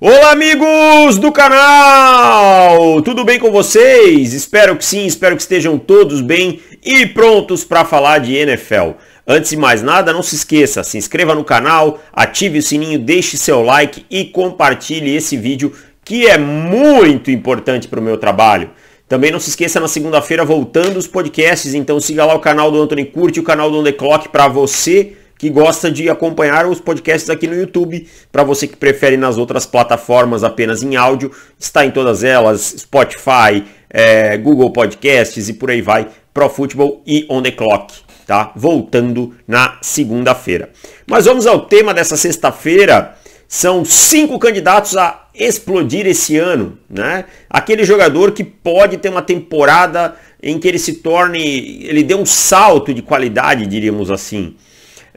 Olá, amigos do canal! Tudo bem com vocês? Espero que sim, espero que estejam todos bem e prontos para falar de NFL. Antes de mais nada, não se esqueça, se inscreva no canal, ative o sininho, deixe seu like e compartilhe esse vídeo que é muito importante para o meu trabalho. Também não se esqueça, na segunda-feira, voltando os podcasts, então siga lá o canal do Anthony Curte o canal do On The Clock para você que gosta de acompanhar os podcasts aqui no YouTube. Para você que prefere nas outras plataformas apenas em áudio, está em todas elas: Spotify, é, Google Podcasts e por aí vai. Pro Football e On the Clock. Tá? Voltando na segunda-feira. Mas vamos ao tema dessa sexta-feira. São cinco candidatos a explodir esse ano, né? Aquele jogador que pode ter uma temporada em que ele se torne, ele dê um salto de qualidade, diríamos assim.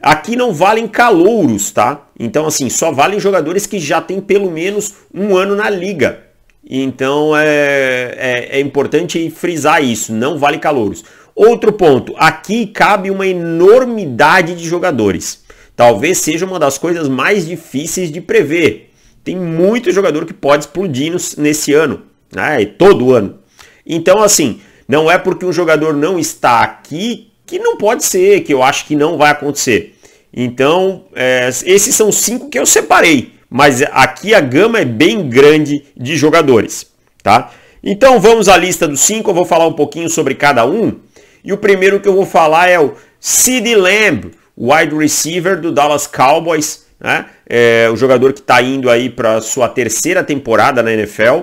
Aqui não valem calouros, tá? Então, assim, só valem jogadores que já têm pelo menos um ano na liga. Então, é, é, é importante frisar isso, não vale calouros. Outro ponto, aqui cabe uma enormidade de jogadores. Talvez seja uma das coisas mais difíceis de prever. Tem muito jogador que pode explodir nesse ano, né? todo ano. Então, assim, não é porque um jogador não está aqui que não pode ser, que eu acho que não vai acontecer. Então, é, esses são cinco que eu separei, mas aqui a gama é bem grande de jogadores, tá? Então vamos à lista dos cinco, eu vou falar um pouquinho sobre cada um. E o primeiro que eu vou falar é o Sid Lamb, wide receiver do Dallas Cowboys, né? É, o jogador que está indo aí para sua terceira temporada na NFL,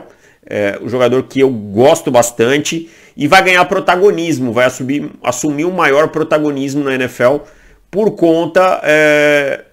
é, o jogador que eu gosto bastante e vai ganhar protagonismo, vai assumir, assumir o maior protagonismo na NFL por conta é,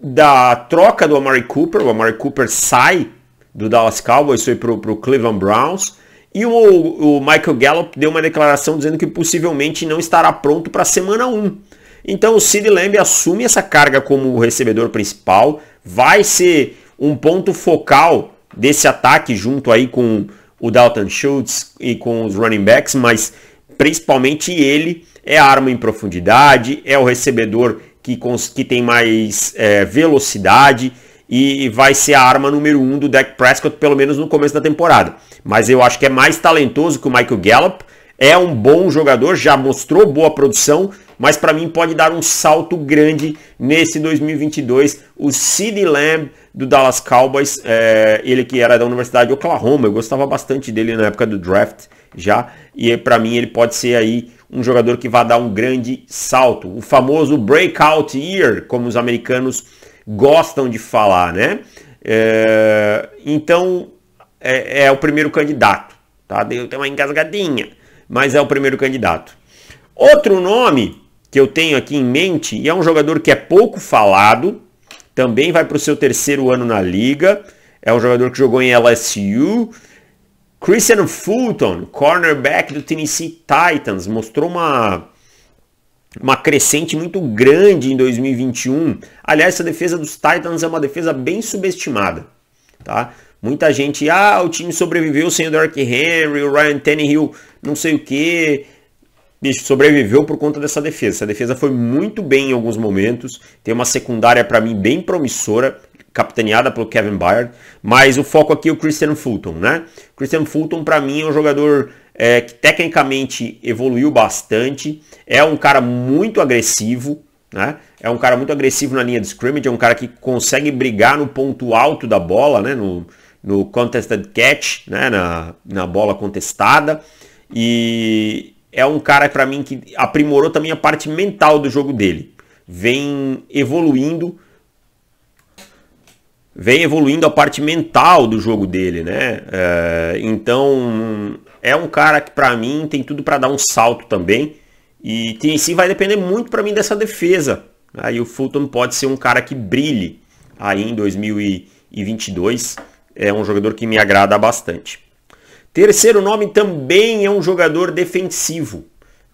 da troca do Amari Cooper. O Amari Cooper sai do Dallas Cowboys, foi para o Cleveland Browns. E o, o, Michael Gallup deu uma declaração dizendo que possivelmente não estará pronto para a semana 1. Então o Sid Lamb assume essa carga como recebedor principal, vai ser um ponto focal desse ataque junto aí com o Dalton Schultz e com os running backs, mas principalmente ele é a arma em profundidade, é o recebedor que, que tem mais é, velocidade e vai ser a arma número um do Dak Prescott, pelo menos no começo da temporada. Mas eu acho que é mais talentoso que o Michael Gallup, é um bom jogador, já mostrou boa produção, mas para mim pode dar um salto grande nesse 2022. O CeeDee Lamb do Dallas Cowboys, é, ele que era da Universidade de Oklahoma, eu gostava bastante dele na época do draft já, e para mim ele pode ser aí um jogador que vai dar um grande salto, o famoso breakout year, como os americanos gostam de falar, né? É, então é, é, o primeiro candidato, tá? Deu uma engasgadinha, mas é o primeiro candidato. Outro nome que eu tenho aqui em mente e é um jogador que é pouco falado, também vai para o seu terceiro ano na liga, é um jogador que jogou em LSU, Christian Fulton, cornerback do Tennessee Titans, mostrou uma, uma crescente muito grande em 2021. Aliás, essa defesa dos Titans é uma defesa bem subestimada. Tá? Muita gente, ah, o time sobreviveu sem o Dark Henry, o Ryan Tannehill, não sei o que. Bicho, sobreviveu por conta dessa defesa. Essa defesa foi muito bem em alguns momentos. Tem uma secundária, para mim, bem promissora capitaneada pelo Kevin Byard, mas o foco aqui é o Christian Fulton, né? Christian Fulton, para mim, é um jogador é, que tecnicamente evoluiu bastante, é um cara muito agressivo, né? É um cara muito agressivo na linha de scrimmage, é um cara que consegue brigar no ponto alto da bola, né? No, no contested catch, né? Na, na bola contestada. E é um cara, para mim, que aprimorou também a parte mental do jogo dele. Vem evoluindo vem evoluindo a parte mental do jogo dele, né? É, então é um cara que para mim tem tudo para dar um salto também e tem sim vai depender muito para mim dessa defesa. Aí o Fulton pode ser um cara que brilhe aí em 2022. É um jogador que me agrada bastante. Terceiro nome também é um jogador defensivo.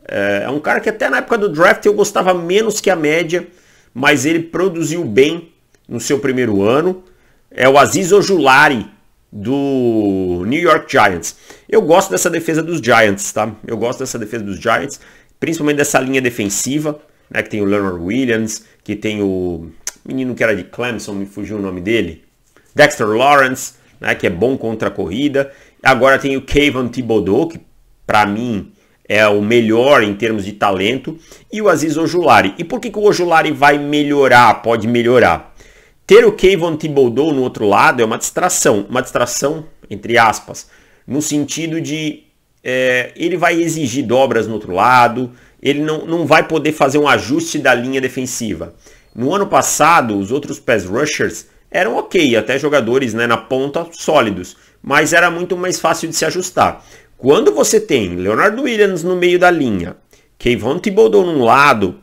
É, é um cara que até na época do draft eu gostava menos que a média, mas ele produziu bem no seu primeiro ano é o Aziz Ojulari, do New York Giants. Eu gosto dessa defesa dos Giants, tá? Eu gosto dessa defesa dos Giants, principalmente dessa linha defensiva, né? Que tem o Leonard Williams, que tem o menino que era de Clemson, me fugiu o nome dele, Dexter Lawrence, né? Que é bom contra a corrida. Agora tem o Kevin Thibodeau, que para mim é o melhor em termos de talento, e o Aziz Ojulari. E por que, que o Ojulari vai melhorar, pode melhorar? Ter o Kayvon Thibodeau no outro lado é uma distração, uma distração entre aspas, no sentido de é, ele vai exigir dobras no outro lado, ele não, não vai poder fazer um ajuste da linha defensiva. No ano passado, os outros pass rushers eram ok, até jogadores né, na ponta sólidos, mas era muito mais fácil de se ajustar. Quando você tem Leonardo Williams no meio da linha, Kayvon Thibodeau num lado,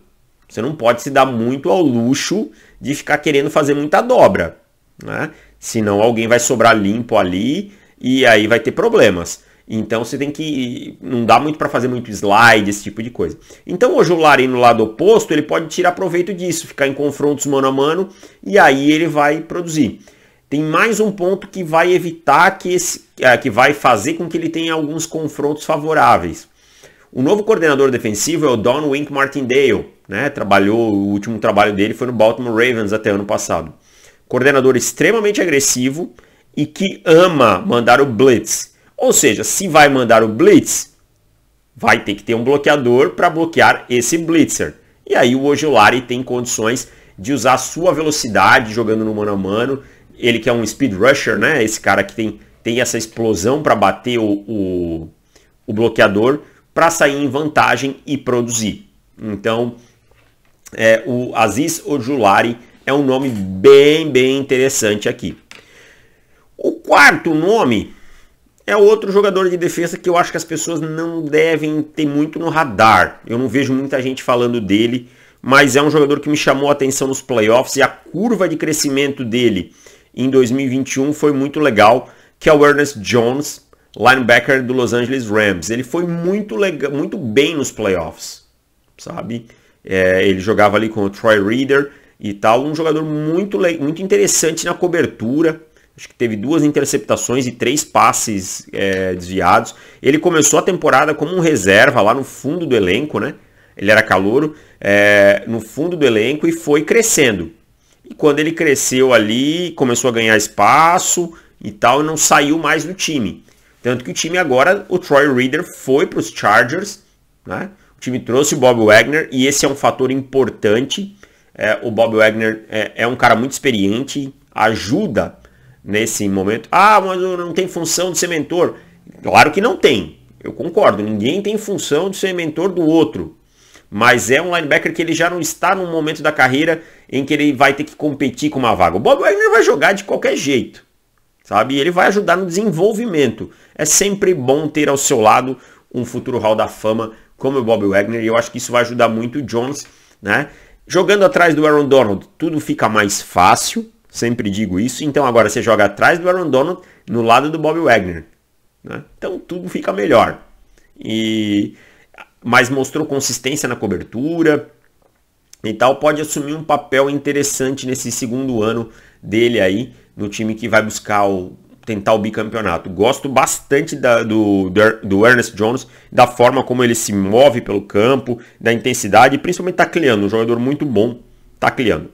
você não pode se dar muito ao luxo de ficar querendo fazer muita dobra, né? Senão alguém vai sobrar limpo ali e aí vai ter problemas. Então você tem que não dá muito para fazer muito slide, esse tipo de coisa. Então hoje o Lari no lado oposto, ele pode tirar proveito disso, ficar em confrontos mano a mano e aí ele vai produzir. Tem mais um ponto que vai evitar que esse é, que vai fazer com que ele tenha alguns confrontos favoráveis. O novo coordenador defensivo é o Don Wink Martindale, né? Trabalhou, o último trabalho dele foi no Baltimore Ravens até ano passado. Coordenador extremamente agressivo e que ama mandar o blitz. Ou seja, se vai mandar o blitz, vai ter que ter um bloqueador para bloquear esse blitzer. E aí o Ojolari tem condições de usar sua velocidade jogando no mano a mano. Ele que é um speed rusher, né? Esse cara que tem, tem essa explosão para bater o, o, o bloqueador para sair em vantagem e produzir. Então, é, o Aziz Ojulari é um nome bem, bem interessante aqui. O quarto nome é outro jogador de defesa que eu acho que as pessoas não devem ter muito no radar. Eu não vejo muita gente falando dele, mas é um jogador que me chamou a atenção nos playoffs e a curva de crescimento dele em 2021 foi muito legal, que é o Ernest Jones, linebacker do Los Angeles Rams. Ele foi muito, legal, muito bem nos playoffs, sabe? É, ele jogava ali com o Troy Reader e tal, um jogador muito, muito interessante na cobertura. Acho que teve duas interceptações e três passes é, desviados. Ele começou a temporada como um reserva lá no fundo do elenco, né? Ele era calouro, é, no fundo do elenco e foi crescendo. E quando ele cresceu ali, começou a ganhar espaço e tal, não saiu mais do time. Tanto que o time agora, o Troy Reader foi para os Chargers, né? O time trouxe o Bob Wagner e esse é um fator importante. É, o Bob Wagner é, é, um cara muito experiente, ajuda nesse momento. Ah, mas não tem função de ser mentor. Claro que não tem. Eu concordo. Ninguém tem função de ser mentor do outro. Mas é um linebacker que ele já não está num momento da carreira em que ele vai ter que competir com uma vaga. O Bob Wagner vai jogar de qualquer jeito sabe? E ele vai ajudar no desenvolvimento. É sempre bom ter ao seu lado um futuro Hall da Fama como o Bob Wagner, e eu acho que isso vai ajudar muito o Jones, né? Jogando atrás do Aaron Donald, tudo fica mais fácil, sempre digo isso. Então agora você joga atrás do Aaron Donald, no lado do Bob Wagner, né? Então tudo fica melhor. E mas mostrou consistência na cobertura e tal, pode assumir um papel interessante nesse segundo ano dele aí do time que vai buscar o tentar o bicampeonato. Gosto bastante da, do, er, do Ernest Jones, da forma como ele se move pelo campo, da intensidade, principalmente tacleando. Um jogador muito bom tacleando.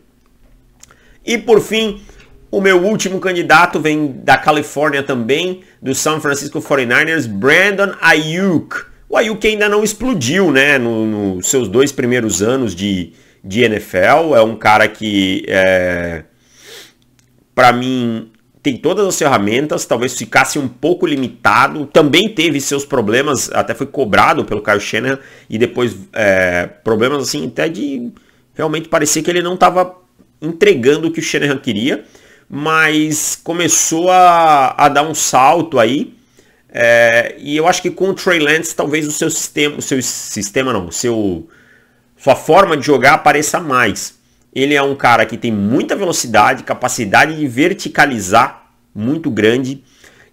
E por fim, o meu último candidato vem da Califórnia também, do San Francisco 49ers, Brandon Ayuk. O Ayuk ainda não explodiu, né, nos no seus dois primeiros anos de, de NFL. É um cara que é, para mim, tem todas as ferramentas, talvez ficasse um pouco limitado. Também teve seus problemas, até foi cobrado pelo Kyle Shanahan, e depois é, problemas assim, até de realmente parecer que ele não estava entregando o que o Shanahan queria, mas começou a, a dar um salto aí. É, e eu acho que com o Trey Lance, talvez o seu sistema, o seu sistema não, o seu, sua forma de jogar apareça mais. Ele é um cara que tem muita velocidade, capacidade de verticalizar muito grande.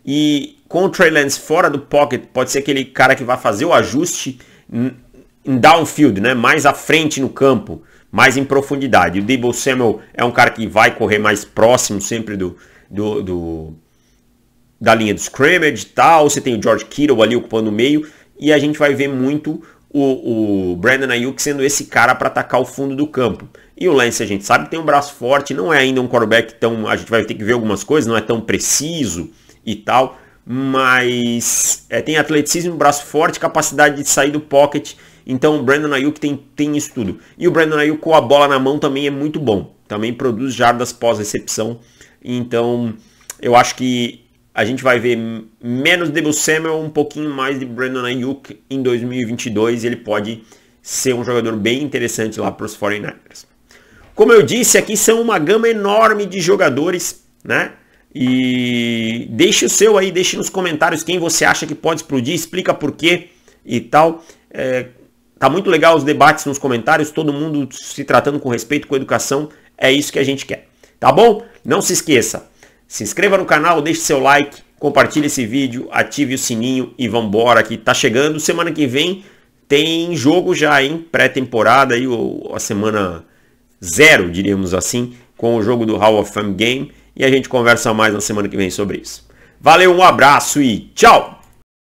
E com o Trey Lance fora do pocket, pode ser aquele cara que vai fazer o ajuste em downfield, né? mais à frente no campo, mais em profundidade. O Debo Samuel é um cara que vai correr mais próximo sempre do, do, do da linha do scrimmage e tal. Você tem o George Kittle ali ocupando o meio. E a gente vai ver muito o, o Brandon Ayuk sendo esse cara para atacar o fundo do campo. E o Lance, a gente sabe que tem um braço forte, não é ainda um quarterback tão. A gente vai ter que ver algumas coisas, não é tão preciso e tal, mas é, tem atleticismo, braço forte, capacidade de sair do pocket. Então o Brandon Ayuk tem, tem isso tudo. E o Brandon Ayuk com a bola na mão também é muito bom. Também produz jardas pós-recepção. Então eu acho que a gente vai ver menos Debo Samuel, um pouquinho mais de Brandon Ayuk em 2022. Ele pode ser um jogador bem interessante lá para os 49ers. Como eu disse, aqui são uma gama enorme de jogadores, né? E deixe o seu aí, deixe nos comentários quem você acha que pode explodir, explica por quê e tal. É, tá muito legal os debates nos comentários, todo mundo se tratando com respeito, com educação. É isso que a gente quer. Tá bom? Não se esqueça. Se inscreva no canal, deixe seu like, compartilhe esse vídeo, ative o sininho e vambora que tá chegando. Semana que vem tem jogo já, hein? Pré-temporada aí, ou a semana zero, diríamos assim, com o jogo do Hall of Fame Game. E a gente conversa mais na semana que vem sobre isso. Valeu, um abraço e tchau!